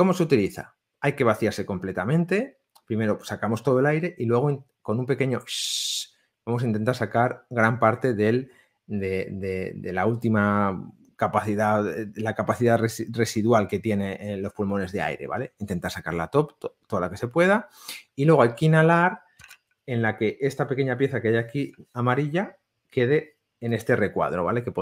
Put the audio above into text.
¿cómo se utiliza? Hay que vaciarse completamente. Primero sacamos todo el aire y luego con un pequeño vamos a intentar sacar gran parte del, de, la última capacidad, eh, la capacidad residual que tiene eh, los pulmones de aire, ¿vale? Intentar sacarla top, toda la que se pueda. Y luego hay que inhalar en la que esta pequeña pieza que hay aquí amarilla quede en este recuadro, ¿vale? Que